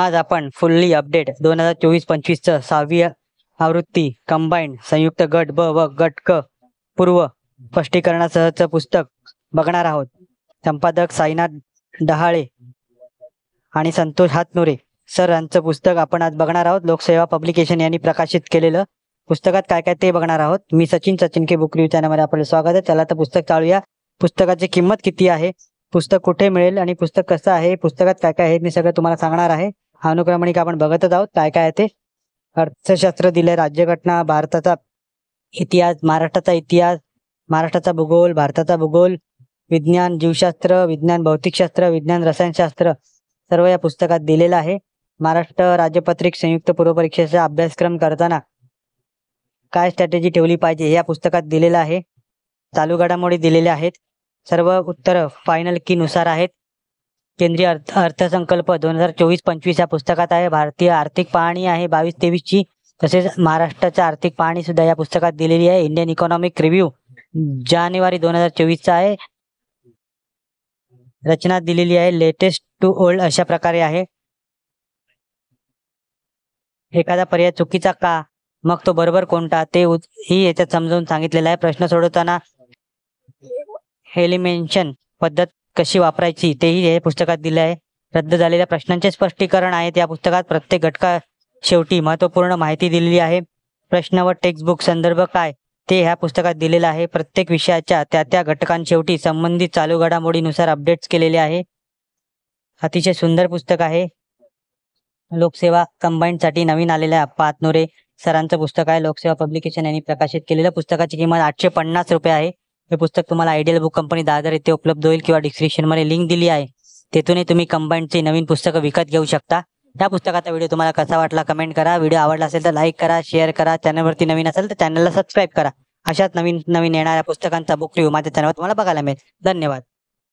आज आपण fully update दोन हजार चोवीस च सहावी आवृत्ती कंबाईंड संयुक्त गट ब व गट क पूर्व स्पष्टीकरणासहचं पुस्तक बघणार आहोत संपादक साईनाथ डहाळे आणि संतोष हातनुरे सर यांचं पुस्तक आपण आज बघणार आहोत लोकसेवा पब्लिकेशन यांनी प्रकाशित केलेलं पुस्तकात काय काय ते बघणार आहोत मी Sachin Sachin K book channel चॅनलमध्ये आपलं स्वागत आहे त्याला तर पुस्तक चालूया पुस्तकाची किंमत किती आहे पुस्तक कुठे मिळेल आणि पुस्तक कसं आहे पुस्तकात काय काय आहे मी सगळं तुम्हाला सांगणार आहे अनुक्रमणिक आपण बघतच आहोत काय काय आहे ते अर्थशास्त्र दिले राज्यघटना भारताचा इतिहास महाराष्ट्राचा इतिहास महाराष्ट्राचा भूगोल भारताचा भूगोल विज्ञान जीवशास्त्र विज्ञान भौतिकशास्त्र विज्ञान रसायनशास्त्र सर्व या पुस्तकात दिलेलं आहे महाराष्ट्र राज्यपत्रिक संयुक्त पूर्वपरीक्षेचा अभ्यासक्रम करताना काय स्ट्रॅटेजी ठेवली पाहिजे या पुस्तकात दिलेलं आहे चालू घडामोडी दिलेल्या आहेत सर्व उत्तर फायनल की नुसार आहेत केंद्रीय अर्थ अर्थसंकल्प दोन हजार चोवीस पंचवीस या पुस्तकात आहे भारतीय आर्थिक पाहणी आहे बावीस तेवीस ची तसेच महाराष्ट्राच्या आर्थिक पाहणी सुद्धा या पुस्तकात दिलेली आहे इंडियन इकॉनॉमिक रिव्ह्यू जानेवारी दोन हजार चोवीस चा आहे रचना दिलेली आहे लेटेस्ट टू ओल्ड अशा प्रकारे आहे एखादा पर्याय चुकीचा का मग तो बरोबर कोणता ते ही याच्यात समजावून सांगितलेला आहे प्रश्न सोडवताना हेलिमेन्शन पद्धत कशी वापरायची तेही हे पुस्तकात दिले आहे रद्द झालेल्या प्रश्नांचे स्पष्टीकरण आहे त्या पुस्तकात प्रत्येक घटका शेवटी महत्त्वपूर्ण माहिती दिलेली आहे प्रश्न व टेक्स्टबुक संदर्भ काय ते ह्या पुस्तकात दिलेलं आहे प्रत्येक विषयाच्या त्या त्या घटकांशेवटी संबंधित चालू घडामोडीनुसार अपडेट्स केलेले आहे अतिशय सुंदर पुस्तक आहे लोकसेवा कंबाईंडसाठी नवीन आलेल्या पातनोरे सरांचं पुस्तक आहे लोकसेवा पब्लिकेशन यांनी प्रकाशित केलेलं पुस्तकाची किंमत आठशे पन्नास रुपये आहे हे पुस्तक तुम्हाला आयडियल बुक कंपनी दादर येथे उपलब्ध होईल किंवा डिस्क्रिप्शनमध्ये लिंक दिली आहे तेथूनही तुम्ही कंबाईंडचे नवीन पुस्तकं विकत घेऊ शकता या पुस्तकाचा व्हिडिओ तुम्हाला कसा वाटला कमेंट करा व्हिडिओ आवडला असेल तर लाईक करा शेअर करा चॅनलवरती नवीन असेल तर चॅनलला सबस्क्राईब करा अशाच नवीन नवीन येणाऱ्या पुस्तकांचा बुक रिव्ह्यू माझ्या चॅनलवर तुम्हाला बघायला मिळेल धन्यवाद